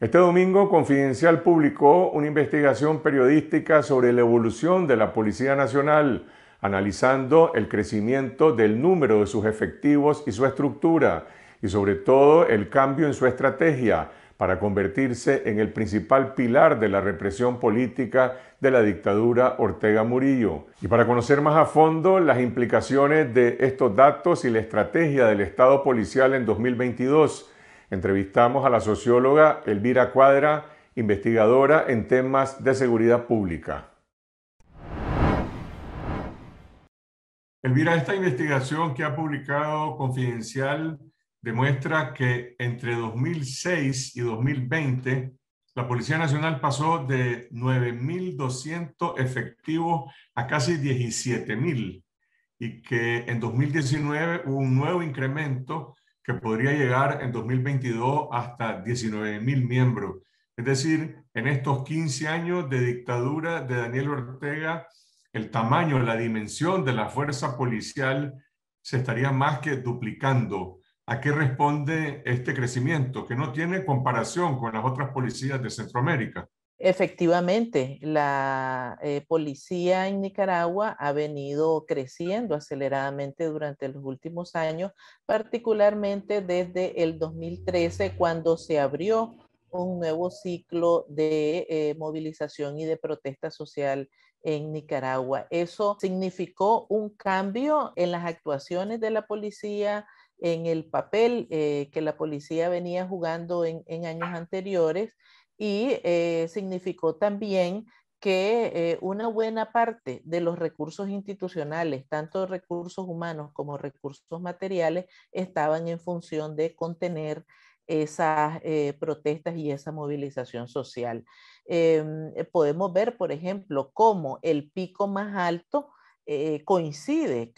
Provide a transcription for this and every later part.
Este domingo, Confidencial publicó una investigación periodística sobre la evolución de la Policía Nacional, analizando el crecimiento del número de sus efectivos y su estructura, y sobre todo el cambio en su estrategia para convertirse en el principal pilar de la represión política de la dictadura Ortega Murillo. Y para conocer más a fondo las implicaciones de estos datos y la estrategia del Estado policial en 2022, Entrevistamos a la socióloga Elvira Cuadra, investigadora en temas de seguridad pública. Elvira, esta investigación que ha publicado Confidencial demuestra que entre 2006 y 2020 la Policía Nacional pasó de 9.200 efectivos a casi 17.000 y que en 2019 hubo un nuevo incremento que podría llegar en 2022 hasta 19.000 miembros. Es decir, en estos 15 años de dictadura de Daniel Ortega, el tamaño, la dimensión de la fuerza policial se estaría más que duplicando. ¿A qué responde este crecimiento que no tiene comparación con las otras policías de Centroamérica? Efectivamente, la eh, policía en Nicaragua ha venido creciendo aceleradamente durante los últimos años, particularmente desde el 2013, cuando se abrió un nuevo ciclo de eh, movilización y de protesta social en Nicaragua. Eso significó un cambio en las actuaciones de la policía, en el papel eh, que la policía venía jugando en años anteriores y eh, significó también que eh, una buena parte de los recursos institucionales, tanto recursos humanos como recursos materiales, estaban en función de contener esas eh, protestas y esa movilización social. Em, podemos ver, por ejemplo, cómo el pico más alto coincide,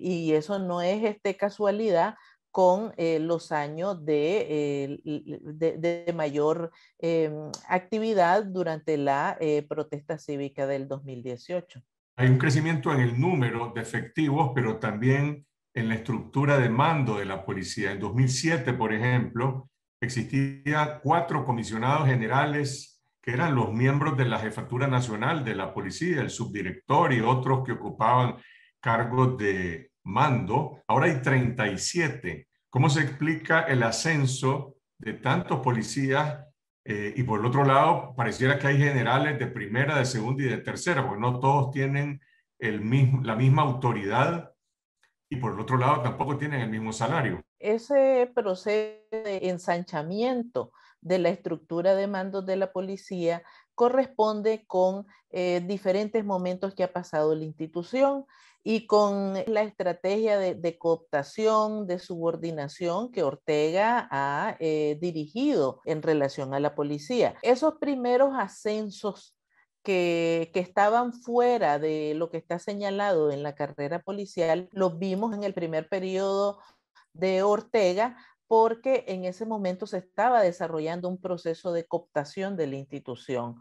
y eso no es este, casualidad, con eh, los años de, de, mayor em, actividad durante la eh, protesta cívica del 2018. Hay un crecimiento en el número de efectivos, pero también en la estructura de mando de la policía. En 2007, por ejemplo, existía cuatro comisionados generales que eran los miembros de la Jefatura Nacional de la Policía, el subdirector y otros que ocupaban cargos de mando, ahora hay 37. ¿Cómo se explica el ascenso de tantos policías? Eh, y por el otro lado, pareciera que hay generales de primera, de segunda y de tercera, porque no todos tienen el mismo, la misma autoridad y por el otro lado tampoco tienen el mismo salario. Ese proceso de ensanchamiento de la estructura de mando de la policía corresponde con eh, diferentes momentos que ha pasado la institución y con la estrategia de, cooptación, de subordinación que Ortega ha eh, dirigido en relación a la policía. Esos primeros ascensos que, que, estaban fuera de lo que está señalado en la carrera policial, los vimos en el primer periodo de Ortega porque en ese momento se estaba desarrollando un proceso de cooptación de la institución.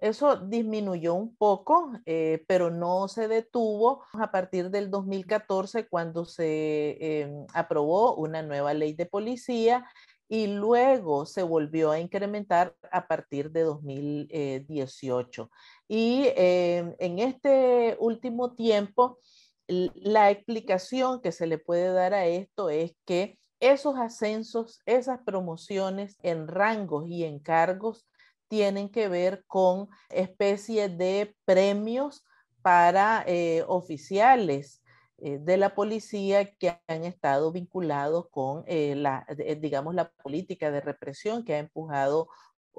Eso disminuyó un poco, eh, pero no se detuvo a partir del 2014 cuando se em, aprobó una nueva ley de policía y luego se volvió a incrementar a partir de 2018. Eh, y em, en este último tiempo, la explicación que se le puede dar a esto es que esos ascensos, esas promociones en rangos y en cargos tienen que ver con especies de premios para eh, oficiales eh, de la policía que han estado vinculados con eh, digamos, la política de represión que ha empujado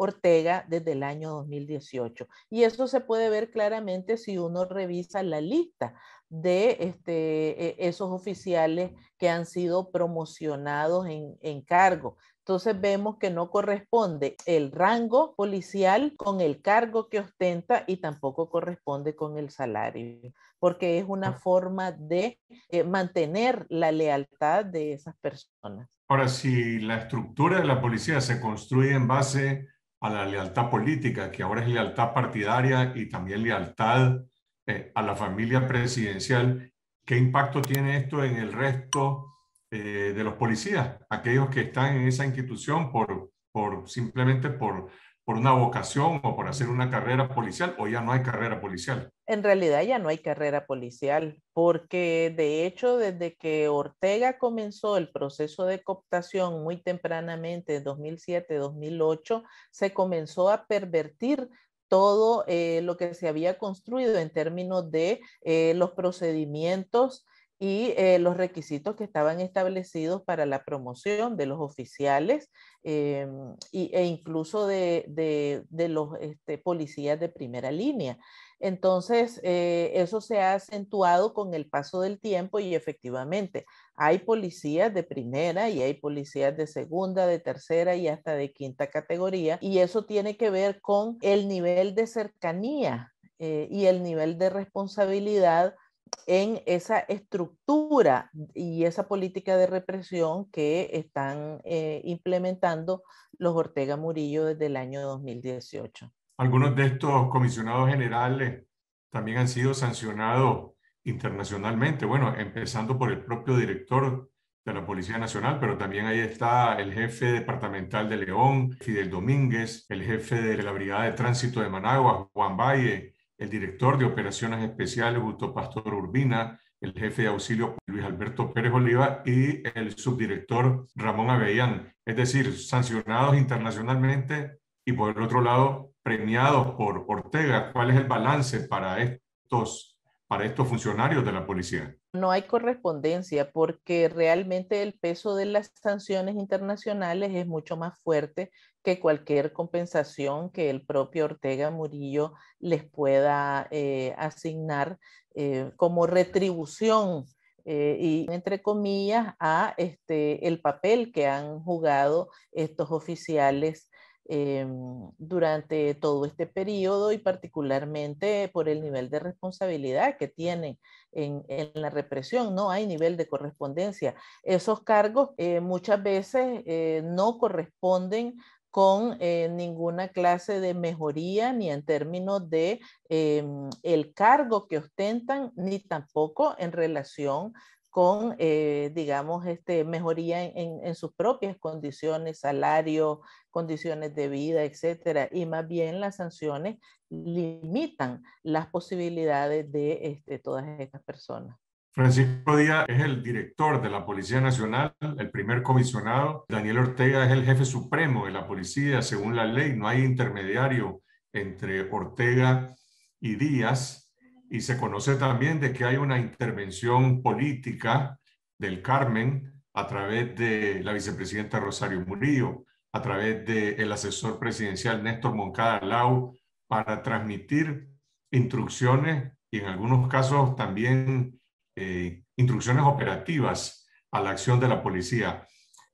Ortega desde el año 2018. Y eso se puede ver claramente si uno revisa la lista de este, e, esos oficiales que han sido promocionados en, cargo. Entonces vemos que no corresponde el rango policial con el cargo que ostenta y tampoco corresponde con el salario, porque es una forma de eh, mantener la lealtad de esas personas. Ahora, si la estructura de la policía se construye en base a la lealtad política, que ahora es lealtad partidaria y también lealtad eh, a la familia presidencial. ¿Qué impacto tiene esto en el resto eh, de los policías, aquellos que están en esa institución por, por simplemente por por una vocación o por hacer una carrera policial o ya no hay carrera policial? En realidad ya no hay carrera policial, porque de hecho desde que Ortega comenzó el proceso de cooptación muy tempranamente, en 2007-2008, se comenzó a pervertir todo eh, lo que se había construido en términos de eh, los procedimientos y eh, los requisitos que estaban establecidos para la promoción de los oficiales em, y, e incluso de, de, los este, policías de primera línea. Entonces, eh, eso se ha acentuado con el paso del tiempo y efectivamente hay policías de primera y hay policías de segunda, de tercera y hasta de quinta categoría y eso tiene que ver con el nivel de cercanía eh, y el nivel de responsabilidad en esa estructura y esa política de represión que están eh, implementando los Ortega Murillo desde el año 2018. Algunos de estos comisionados generales también han sido sancionados internacionalmente, bueno, empezando por el propio director de la Policía Nacional, pero también ahí está el jefe departamental de León, Fidel Domínguez, el jefe de la Brigada de Tránsito de Managua, Juan Valle, el director de Operaciones Especiales, gusto Pastor Urbina, el jefe de auxilio Luis Alberto Pérez Oliva y el subdirector Ramón Avellán, es decir, sancionados internacionalmente y por el otro lado premiados por Ortega. ¿Cuál es el balance para estos, para estos funcionarios de la policía? no hay correspondencia porque realmente el peso de las sanciones internacionales es mucho más fuerte que cualquier compensación que el propio Ortega Murillo les pueda eh, asignar eh, como retribución eh, y entre comillas a este el papel que han jugado estos oficiales Em, durante todo este periodo y particularmente por el nivel de responsabilidad que tienen en, la represión. No hay nivel de correspondencia. Esos cargos eh, muchas veces eh, no corresponden con eh, ninguna clase de mejoría ni en términos de em, el cargo que ostentan ni tampoco en relación con, eh, digamos, este, mejoría en, sus propias condiciones, salario, condiciones de vida, etcétera. Y más bien las sanciones limitan las posibilidades de este, todas estas personas. Francisco Díaz es el director de la Policía Nacional, el primer comisionado. Daniel Ortega es el jefe supremo de la policía, según la ley. No hay intermediario entre Ortega y Díaz y se conoce también de que hay una intervención política del Carmen a través de la vicepresidenta Rosario Murillo, a través del el asesor presidencial Néstor Moncada Lau, para transmitir instrucciones y en algunos casos también eh, instrucciones operativas a la acción de la policía.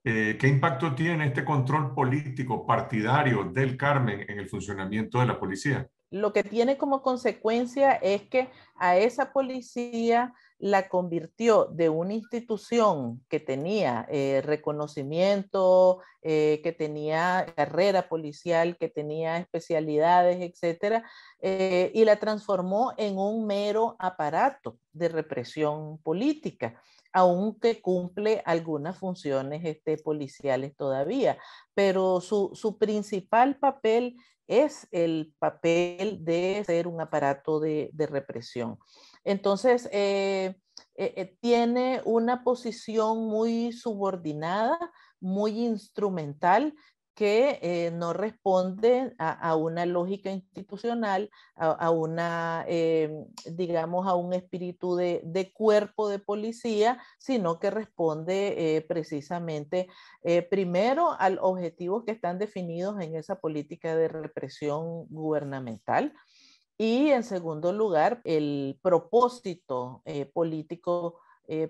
Eh, ¿Qué impacto tiene este control político partidario del Carmen en el funcionamiento de la policía? lo que tiene como consecuencia es que a esa policía la convirtió de una institución que tenía eh, reconocimiento, eh, que tenía carrera policial, que tenía especialidades, etcétera, eh, y la transformó en un mero aparato de represión política aunque cumple algunas funciones este, policiales todavía, pero su, su principal papel es el papel de ser un aparato de, represión. Entonces, eh, eh, eh, tiene una posición muy subordinada, muy instrumental que eh, no responde a, una lógica institucional, a, una, eh, digamos, a un espíritu de, cuerpo de policía, sino que responde eh, precisamente primero al objetivo que están definidos en esa política de represión gubernamental. Y en segundo lugar, el propósito político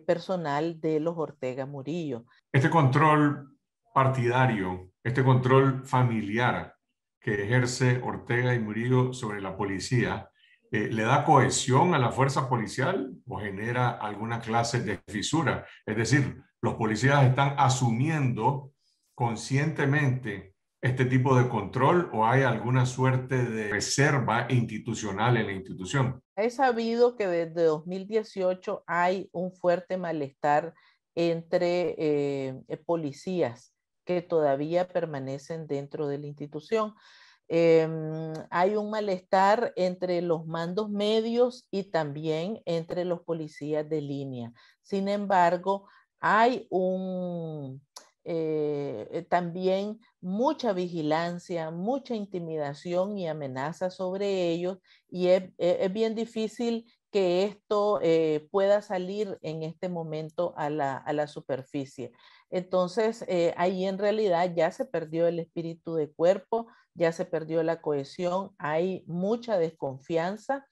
personal de los Ortega Murillo. Este control partidario este control familiar que ejerce Ortega y Murillo sobre la policía, eh, ¿le da cohesión a la fuerza policial o genera alguna clase de fisura? Es decir, los policías están asumiendo conscientemente este tipo de control o hay alguna suerte de reserva institucional en la institución? He sabido que desde 2018 hay un fuerte malestar entre eh, eh, policías que todavía permanecen dentro de la institución. Em, hay un malestar entre los mandos medios y también entre los policías de línea. Sin embargo, hay un, eh, eh, también mucha vigilancia, mucha intimidación y amenaza sobre ellos y es, e-, bien difícil que esto eh, pueda salir en este momento a la, a la superficie. Entonces, eh, ahí en realidad ya se perdió el espíritu de cuerpo, ya se perdió la cohesión, hay mucha desconfianza.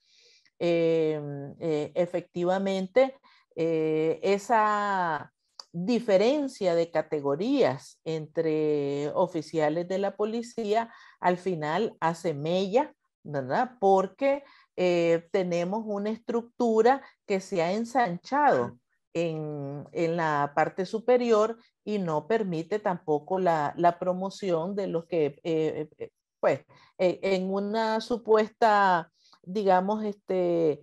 Em, eh, efectivamente, eh, esa diferencia de categorías entre oficiales de la policía al final hace mella, ¿verdad? Porque tenemos una estructura que se ha ensanchado en, la parte superior y no permite tampoco la, promoción de los que, eh, eh, pues, eh, en una supuesta, digamos, este,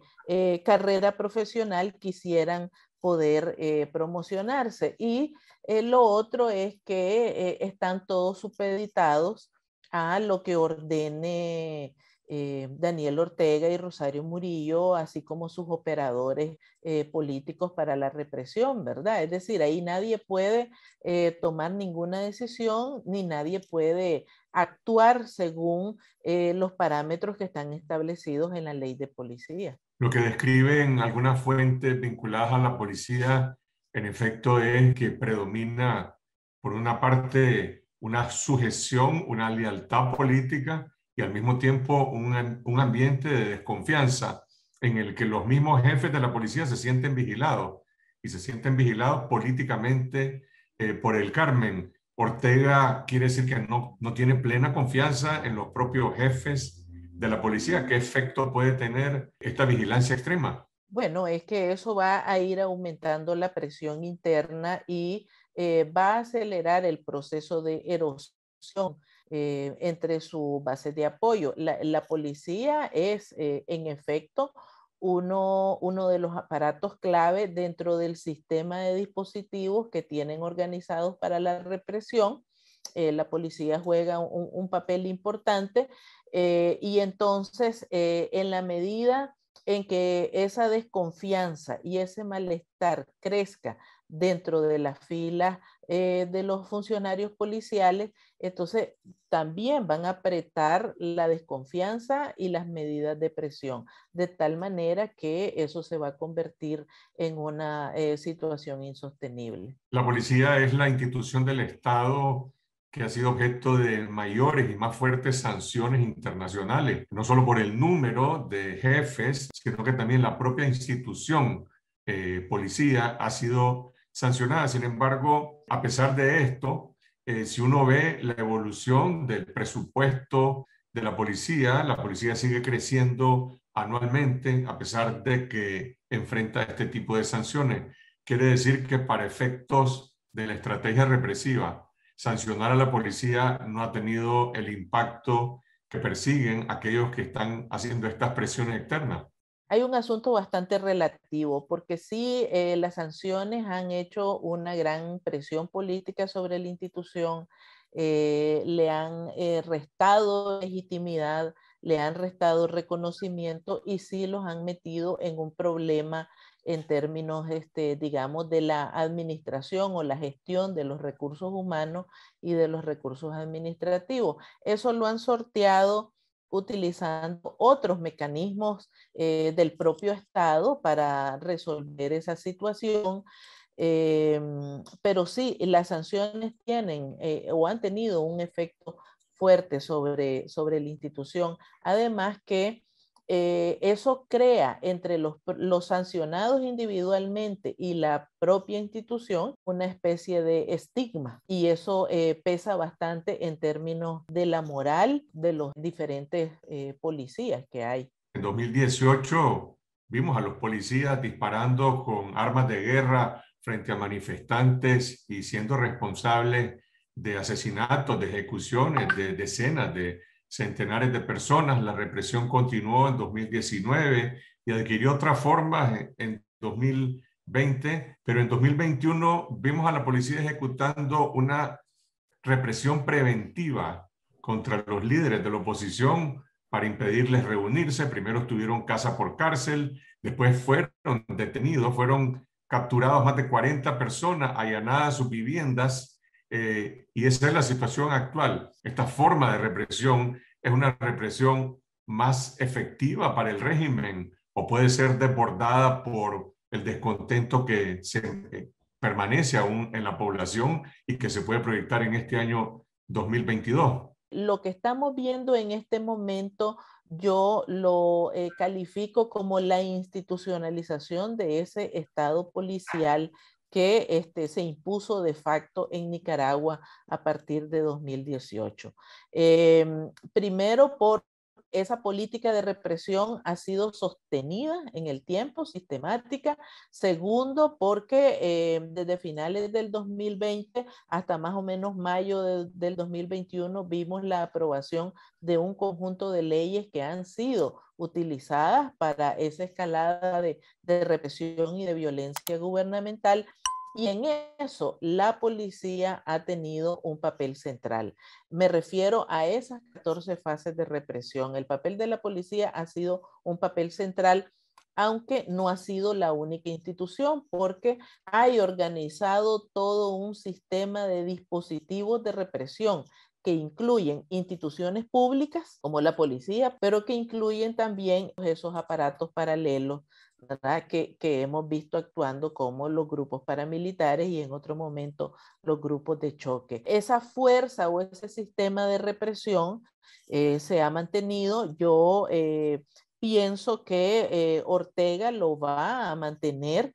carrera profesional quisieran poder promocionarse. Y lo otro es que están todos supeditados a lo que ordene eh, Daniel Ortega y Rosario Murillo, así como sus operadores eh, políticos para la represión, ¿verdad? Es decir, ahí nadie puede eh, tomar ninguna decisión ni nadie puede actuar según los parámetros que están establecidos en la ley de policía. Lo que describen algunas fuentes vinculadas a la policía, en efecto, es que predomina, por una parte, una sujeción, una lealtad política al mismo tiempo un, ambiente de desconfianza en el que los mismos jefes de la policía se sienten vigilados y se sienten vigilados políticamente eh, por el Carmen. Ortega quiere decir que no, no tiene plena confianza en los propios jefes de la policía. ¿Qué efecto puede tener esta vigilancia extrema? Bueno, es que eso va a ir aumentando la presión interna y eh, va a acelerar el proceso de erosión eh, entre sus bases de apoyo. La, policía es, eh, en efecto, uno, de los aparatos clave dentro del sistema de dispositivos que tienen organizados para la represión. Eh, la policía juega un, un papel importante y entonces en la medida en que esa desconfianza y ese malestar crezca dentro de las filas eh, de los funcionarios policiales, entonces también van a apretar la desconfianza y las medidas de presión, de tal manera que eso se va a convertir en una eh, situación insostenible. La policía es la institución del Estado que ha sido objeto de mayores y más fuertes sanciones internacionales, no solo por el número de jefes, sino que también la propia institución eh, policía ha sido sancionada. Sin embargo, a pesar de esto, eh, si uno ve la evolución del presupuesto de la policía, la policía sigue creciendo anualmente a pesar de que enfrenta este tipo de sanciones. Quiere decir que para efectos de la estrategia represiva, sancionar a la policía no ha tenido el impacto que persiguen aquellos que están haciendo estas presiones externas hay un asunto bastante relativo, porque sí, eh, las sanciones han hecho una gran presión política sobre la institución, eh, le han eh, restado legitimidad, le han restado reconocimiento y sí los han metido en un problema en términos, este, digamos, de la administración o la gestión de los recursos humanos y de los recursos administrativos. Eso lo han sorteado utilizando otros mecanismos eh, del propio Estado para resolver esa situación. Em, pero sí, las sanciones tienen eh, o han tenido un efecto fuerte sobre, sobre la institución. Además que eh, eso crea entre los, sancionados individualmente y la propia institución una especie de estigma y eso eh, pesa bastante en términos de la moral de los diferentes eh, policías que hay. En 2018 vimos a los policías disparando con armas de guerra frente a manifestantes y siendo responsables de asesinatos, de ejecuciones, de decenas de centenares de personas. La represión continuó en 2019 y adquirió otras formas en 2020, pero en 2021 vimos a la policía ejecutando una represión preventiva contra los líderes de la oposición para impedirles reunirse. Primero estuvieron casa por cárcel, después fueron detenidos, fueron capturados más de 40 personas, allanadas sus viviendas eh, y esa es la situación actual. Esta forma de represión es una represión más efectiva para el régimen o puede ser desbordada por el descontento que se, eh, permanece aún en la población y que se puede proyectar en este año 2022. Lo que estamos viendo en este momento yo lo eh, califico como la institucionalización de ese Estado policial que este, se impuso de facto en Nicaragua a partir de 2018. Em, primero por esa política de represión ha sido sostenida en el tiempo, sistemática. Segundo, porque em, desde finales del 2020 hasta más o menos mayo del 2021 vimos la aprobación de un conjunto de leyes que han sido utilizadas para esa escalada de, de represión y de violencia gubernamental y en eso la policía ha tenido un papel central. Me refiero a esas 14 fases de represión. El papel de la policía ha sido un papel central aunque no ha sido la única institución, porque hay organizado todo un sistema de dispositivos de represión que incluyen instituciones públicas como la policía, pero que incluyen también esos aparatos paralelos que, hemos visto actuando como los grupos paramilitares y en otro momento los grupos de choque. Esa fuerza o ese sistema de represión eh, se ha mantenido. Yo eh, pienso que eh, Ortega lo va a mantener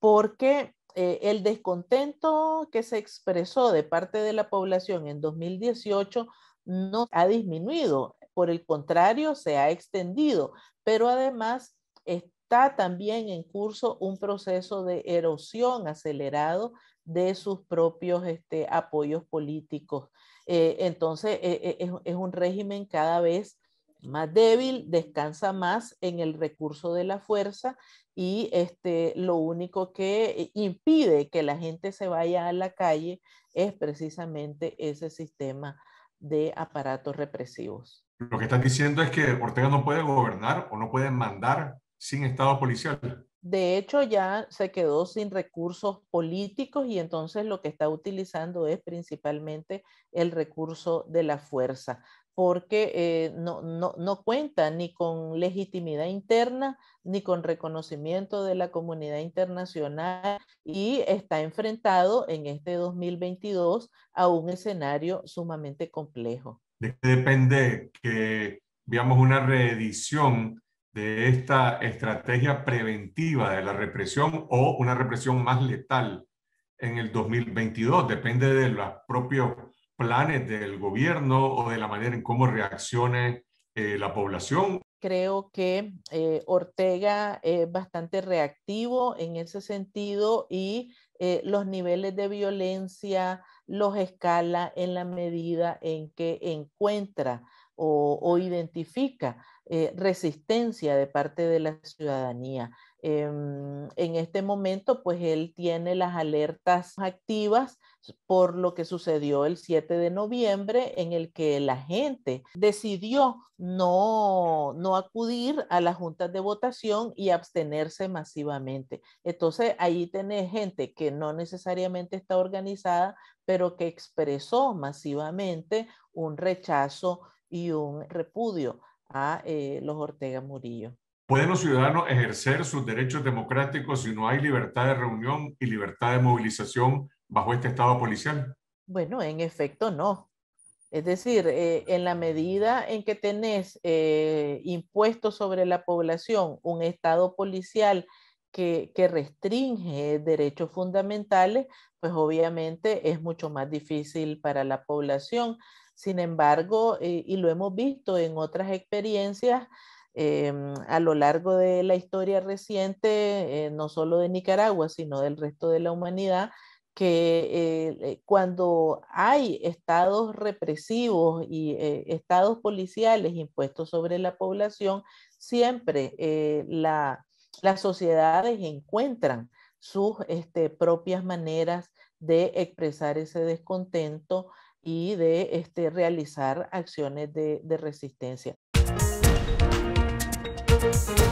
porque eh, el descontento que se expresó de parte de la población en 2018 no ha disminuido, por el contrario, se ha extendido, pero además está también en curso un proceso de erosión acelerado de sus propios este, apoyos políticos. Eh, entonces, eh, es, es, un régimen cada vez más débil, descansa más en el recurso de la fuerza y este, lo único que eh, impide que la gente se vaya a la calle es precisamente ese sistema de aparatos represivos. Lo que están diciendo es que Ortega no puede gobernar o no puede mandar sin Estado policial. De hecho, ya se quedó sin recursos políticos y entonces lo que está utilizando es principalmente el recurso de la fuerza porque eh, no, no, no, cuenta ni con legitimidad interna ni con reconocimiento de la comunidad internacional y está enfrentado en este 2022 a un escenario sumamente complejo. Depende que veamos una reedición de esta estrategia preventiva de la represión o una represión más letal en el 2022. Depende de los propios planes del gobierno o de la manera en cómo reaccione eh, la población? Creo que eh, Ortega es bastante reactivo en ese sentido y eh, los niveles de violencia los escala en la medida en que encuentra o identifica resistencia de parte de la ciudadanía. Em, en este momento, pues él tiene las alertas activas por lo que sucedió el 7 de noviembre, en el que la gente decidió no, acudir a las juntas de votación y abstenerse masivamente. Entonces, ahí tiene gente que no necesariamente está organizada, pero que expresó masivamente un rechazo y un repudio a eh, los Ortega Murillo. ¿Pueden los ciudadanos ejercer sus derechos democráticos si no hay libertad de reunión y libertad de movilización bajo este estado policial? Bueno, en efecto, no. Es decir, eh, en la medida en que tenés eh, impuesto sobre la población un estado policial que, restringe derechos fundamentales, pues obviamente es mucho más difícil para la población. Sin embargo, eh, y lo hemos visto en otras experiencias, Em, a lo largo de la historia reciente, eh, no solo de Nicaragua, sino del resto de la humanidad, que eh, eh, cuando hay estados represivos y estados policiales impuestos sobre la población, siempre las sociedades encuentran sus este, propias maneras de expresar ese descontento y de este, realizar acciones de resistencia. Música